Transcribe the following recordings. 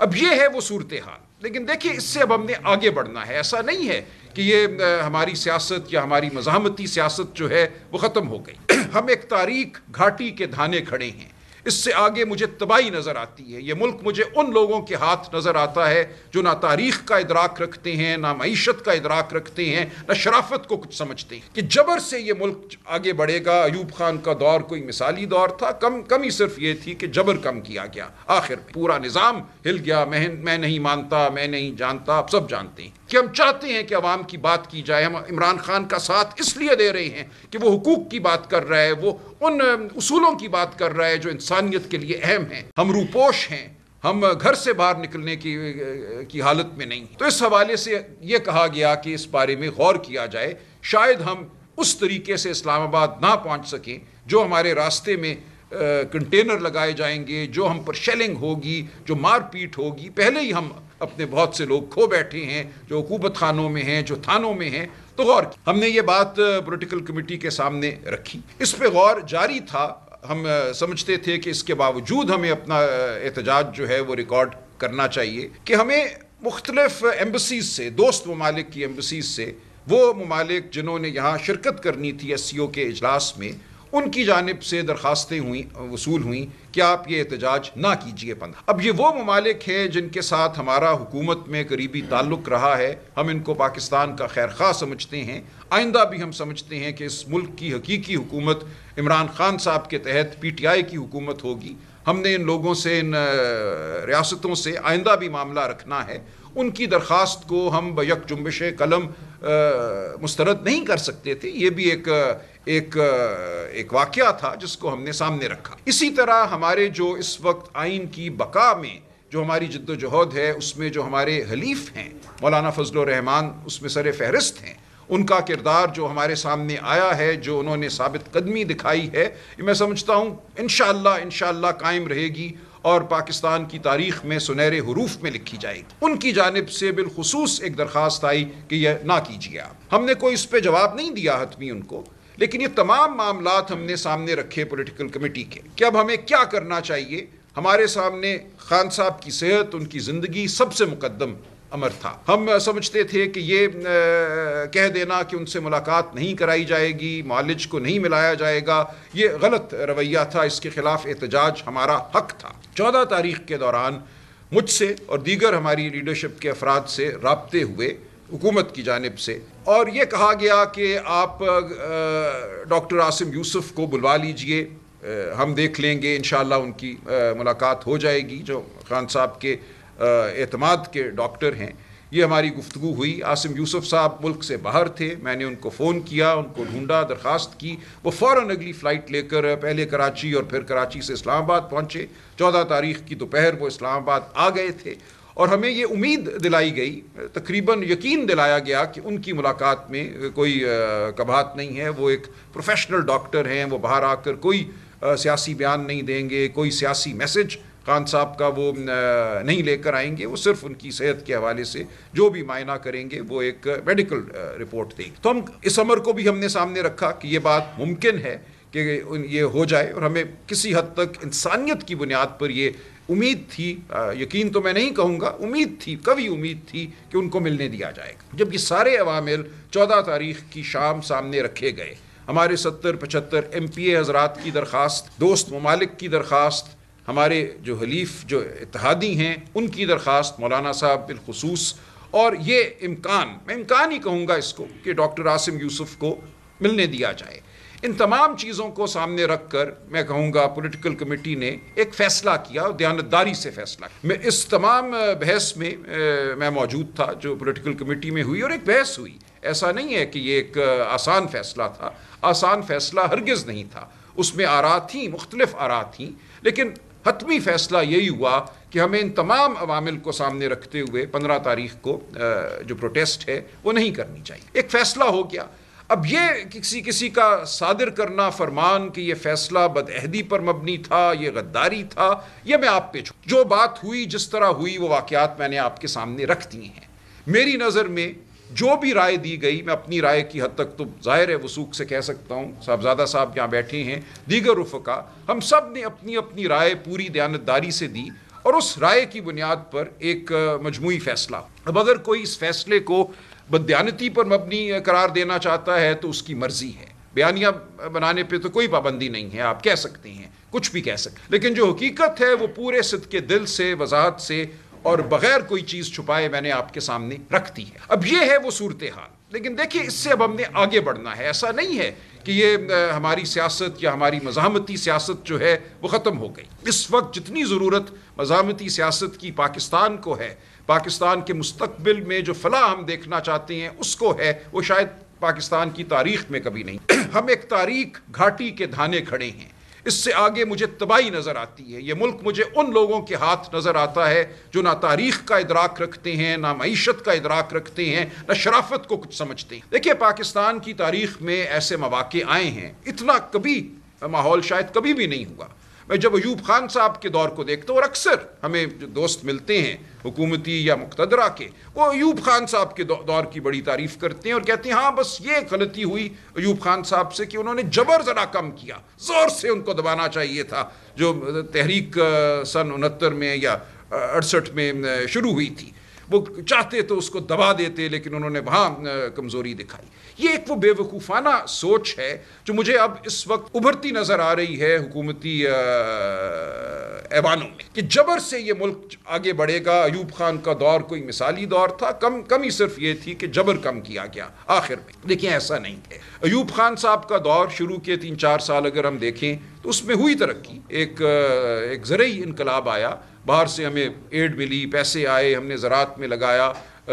अब ये है वो सूरत हाल लेकिन देखिए इससे अब हमने आगे बढ़ना है ऐसा नहीं है कि ये हमारी सियासत या हमारी मजामती सियासत जो है वो ख़त्म हो गई हम एक तारीख घाटी के धाने खड़े हैं इससे आगे मुझे तबाही नज़र आती है ये मुल्क मुझे उन लोगों के हाथ नज़र आता है जो ना तारीख का इदराक रखते हैं ना मीशत का इदराक रखते हैं ना शराफत को कुछ समझते हैं कि जबर से ये मुल्क आगे बढ़ेगा अयूब खान का दौर कोई मिसाली दौर था कम कमी सिर्फ ये थी कि जबर कम किया गया आखिर पूरा निज़ाम हिल गया मैं मैं नहीं मानता मैं नहीं जानता आप सब जानते हैं कि हम चाहते हैं कि आवाम की बात की जाए हम इमरान खान का साथ इसलिए दे रहे हैं कि वो हकूक़ की बात कर रहा है वो उन असूलों की बात कर रहा है जो इंसानियत के लिए अहम हैं हम रूपोश हैं हम घर से बाहर निकलने की की हालत में नहीं तो इस हवाले से ये कहा गया कि इस बारे में गौर किया जाए शायद हम उस तरीके से इस्लामाबाद ना पहुंच सकें जो हमारे रास्ते में कंटेनर लगाए जाएंगे जो हम पर शेलिंग होगी जो मारपीट होगी पहले ही हम अपने बहुत से लोग खो बैठे हैं जो हुकूमत खानों में हैं जो थानों में हैं तो गौर हमने ये बात पोलिटिकल कमेटी के सामने रखी इस पर गौर जारी था हम समझते थे कि इसके बावजूद हमें अपना एहतजाज जो है वो रिकॉर्ड करना चाहिए कि हमें मुख्तलफ एम्बसीज से दोस्त ममालिक की एम्बसीज से वो ममालिक जिन्होंने यहाँ शिरकत करनी थी एस सी ओ के अजलास में उनकी जानब से दरख्वास्तें हुई वसूल हुई कि आप ये एहतजाज ना कीजिए बंद अब ये वो ममालिक हैं जिनके साथ हमारा हुकूमत में करीबी ताल्लुक़ रहा है हम इनको पाकिस्तान का खैर खा समझते हैं आइंदा भी हम समझते हैं कि इस मुल्क की हकीकी हुकूमत इमरान खान साहब के तहत पी टी आई की हुकूमत होगी हमने इन लोगों से इन रियासतों से आइंदा भी मामला रखना है उनकी दरख्वास्त को हम बयक जुम्बिश कलम मुस्तरद नहीं कर सकते थे ये भी एक एक एक वाक़ था जिसको हमने सामने रखा इसी तरह हमारे जो इस वक्त आइन की बका में जो हमारी जद्दोजहद है उसमें जो हमारे हलीफ हैं मौलाना फजल रहमान उसमें सर फहरिस्त हैं उनका किरदार जो हमारे सामने आया है जो उन्होंने साबित कदमी दिखाई है मैं समझता हूँ इन इन कायम रहेगी और पाकिस्तान की तारीख में सुनहरे हरूफ में लिखी जाएगी उनकी जानब से बिलखसूस एक दरख्वास्त आई कि यह ना कीजिए आप हमने कोई इस पर जवाब नहीं दिया हतमी उनको लेकिन ये तमाम मामला हमने सामने रखे पोलिटिकल कमेटी के कि अब हमें क्या करना चाहिए हमारे सामने खान साहब की सेहत उनकी ज़िंदगी सबसे मुकदम अमर था हम समझते थे कि ये कह देना कि उनसे मुलाकात नहीं कराई जाएगी मालिज को नहीं मिलाया जाएगा ये गलत रवैया था इसके ख़िलाफ़ एहतजाज हमारा हक था चौदह तारीख के दौरान मुझसे और दीगर हमारी लीडरशिप के अफराद से रबते हुए हुकूमत की जानब से और ये कहा गया कि आप डॉक्टर आसिम यूसुफ को बुलवा लीजिए हम देख लेंगे इन उनकी आ, मुलाकात हो जाएगी जो खान साहब के एतमाद के डॉक्टर हैं ये हमारी गुफ्तु हुई आसिम यूसुफ साहब मुल्क से बाहर थे मैंने उनको फ़ोन किया उनको ढूंढा दरख्वास्त की वो फ़ौर अगली फ़्लाइट लेकर पहले कराची और फिर कराची से इस्लामाबाद पहुँचे चौदह तारीख की दोपहर वो इस्लामाबाद आ गए थे और हमें ये उम्मीद दिलाई गई तकरीबन यकीन दिलाया गया कि उनकी मुलाकात में कोई कबाहत नहीं है वो एक प्रोफेशनल डॉक्टर हैं वो बाहर आकर कोई सियासी बयान नहीं देंगे कोई सियासी मैसेज खान साहब का वो नहीं लेकर आएंगे वो सिर्फ उनकी सेहत के हवाले से जो भी मायना करेंगे वो एक मेडिकल रिपोर्ट देंगे तो हम इस अमर को भी हमने सामने रखा कि ये बात मुमकिन है कि ये हो जाए और हमें किसी हद तक इंसानियत की बुनियाद पर ये उम्मीद थी यकीन तो मैं नहीं कहूँगा उम्मीद थी कभी उम्मीद थी कि उनको मिलने दिया जाएगा जबकि सारे अवामिल चौदह तारीख की शाम सामने रखे गए हमारे सत्तर पचहत्तर एम पी ए हजरात की दरख्वास्त दोस्त ममालिक की दरख्वास्त हमारे जो हलीफ जो इतिहादी हैं उनकी दरख्वास्त मौलाना साहब बिलखसूस और ये इम्कान मैं इम्कान ही कहूँगा इसको कि डॉक्टर आसिम यूसुफ को मिलने दिया जाए इन तमाम चीज़ों को सामने रख कर मैं कहूँगा पोलिटिकल कमेटी ने एक फ़ैसला किया और दयानतदारी से फैसला किया मैं इस तमाम बहस में ए, मैं मौजूद था जो पोलिटिकल कमेटी में हुई और एक बहस हुई ऐसा नहीं है कि ये एक आसान फ़ैसला था आसान फ़ैसला हरगज़ नहीं था उसमें आरा थी मुख्तलिफ आरा थी लेकिन हतमी फैसला यही हुआ कि हमें इन तमाम अवामिल को सामने रखते हुए पंद्रह तारीख को जो प्रोटेस्ट है वो नहीं करनी चाहिए एक फ़ैसला हो गया अब ये किसी किसी का सादिर करना फरमान कि ये फ़ैसला बदअहदी पर मबनी था ये गद्दारी था ये मैं आप पे जो बात हुई जिस तरह हुई वो वाकयात मैंने आपके सामने रख दिए हैं मेरी नज़र में जो भी राय दी गई मैं अपनी राय की हद तक तो जाहिर है वसूख से कह सकता हूँ साहबजादा साहब यहाँ बैठे हैं दीगर रुफका हम सब ने अपनी अपनी राय पूरी दयानतदारी से दी और उस राय की बुनियाद पर एक मजमू फैसला अब अगर कोई इस फैसले को बदयानती पर मबनी करार देना चाहता है तो उसकी मर्जी है बयानिया बनाने पर तो कोई पाबंदी नहीं है आप कह सकते हैं कुछ भी कह सकते लेकिन जो हकीकत है वो पूरे सिद के दिल से वजाहत से और बगैर कोई चीज़ छुपाए मैंने आपके सामने रख दी है अब ये है वो सूरत हाल लेकिन देखिए इससे अब हमने आगे बढ़ना है ऐसा नहीं है कि ये हमारी सियासत या हमारी मजामती सियासत जो है वो ख़त्म हो गई इस वक्त जितनी ज़रूरत मजामती सियासत की पाकिस्तान को है पाकिस्तान के मुस्तबिल में जो फलाह हम देखना चाहते हैं उसको है वो शायद पाकिस्तान की तारीख में कभी नहीं हम एक तारीख घाटी के धाने खड़े हैं इससे आगे मुझे तबाही नज़र आती है ये मुल्क मुझे उन लोगों के हाथ नज़र आता है जो ना तारीख का इदराक रखते हैं ना मीशत का इदराक रखते हैं ना शराफत को कुछ समझते हैं देखिए पाकिस्तान की तारीख में ऐसे मौाक़े आए हैं इतना कभी माहौल शायद कभी भी नहीं हुआ मैं जब अयूब खान साहब के दौर को देखता हूँ और अक्सर हमें जो दोस्त मिलते हैं हुकूमती या मुख्तदरा के वो अयूब खान साहब के दौर की बड़ी तारीफ़ करते हैं और कहते हैं हाँ बस ये गलती हुई अयूब खान साहब से कि उन्होंने जबर ज़रा कम किया ज़ोर से उनको दबाना चाहिए था जो तहरीक सन उनहत्तर में या अड़सठ में शुरू हुई थी वो चाहते तो उसको दबा देते लेकिन उन्होंने वहाँ कमज़ोरी दिखाई ये एक वो बेवकूफ़ाना सोच है जो मुझे अब इस वक्त उभरती नज़र आ रही है हुकूमती ऐवानों में कि जबर से ये मुल्क आगे बढ़ेगा अयूब खान का दौर कोई मिसाली दौर था कम कमी सिर्फ ये थी कि जबर कम किया गया आखिर में देखिए ऐसा नहीं है अयूब खान साहब का दौर शुरू के तीन चार साल अगर हम देखें तो उसमें हुई तरक्की एक एक जरिए इनकलाब आया बाहर से हमें एड मिली पैसे आए हमने ज़रात में लगाया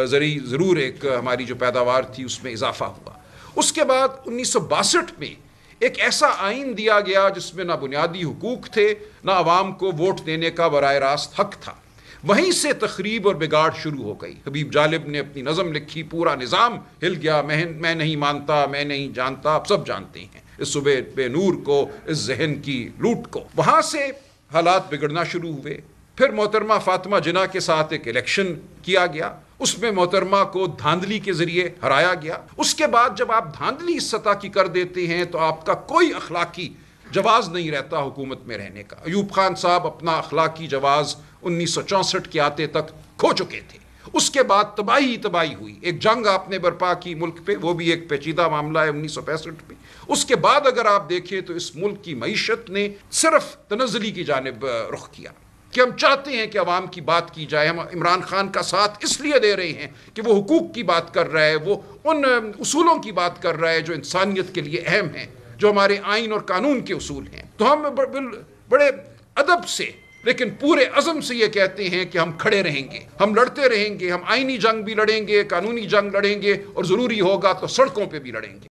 ज़री ज़रूर एक हमारी जो पैदावार थी उसमें इजाफा हुआ उसके बाद उन्नीस सौ बासठ में एक ऐसा आइन दिया गया जिसमें ना बुनियादी हकूक थे ना आवाम को वोट देने का बर रास्त हक था वहीं से तकरीब और बिगाड़ शुरू हो गई हबीब जालिब ने अपनी नज़म लिखी पूरा निज़ाम हिल गया मैं मैं नहीं मानता मैं नहीं जानता आप सब जानते हैं इस सुबह बेनूर को इस जहन की लूट को वहाँ से हालात बिगड़ना शुरू हुए फिर मोहतरमा फातिमा जिना के साथ एक इलेक्शन किया गया उसमें मोहतरमा को धांधली के जरिए हराया गया उसके बाद जब आप धांधली इस सतह की कर देते हैं तो आपका कोई अखलाकी जवाज़ नहीं रहता हुकूमत में रहने का अयूब खान साहब अपना अखलाकी जवाज़ उन्नीस सौ चौंसठ के आते तक खो चुके थे उसके बाद तबाही तबाही हुई एक जंग आपने बर्पा की मुल्क पे वो भी एक पेचीदा मामला है उन्नीस सौ पैंसठ में उसके बाद अगर आप देखें तो इस मुल्क की मीशत ने सिर्फ तनजली की जानब रुख किया कि हम चाहते हैं कि आवाम की बात की जाए हम इमरान खान का साथ इसलिए दे रहे हैं कि वो हकूक़ की बात कर रहा है वो उन असूलों की बात कर रहा है जो इंसानियत के लिए अहम हैं जो हमारे आइन और कानून के असूल हैं तो हम बड़े अदब से लेकिन पूरे अज़म से ये कहते हैं कि हम खड़े रहेंगे हम लड़ते रहेंगे हम आइनी जंग भी लड़ेंगे कानूनी जंग लड़ेंगे और ज़रूरी होगा तो सड़कों पर भी लड़ेंगे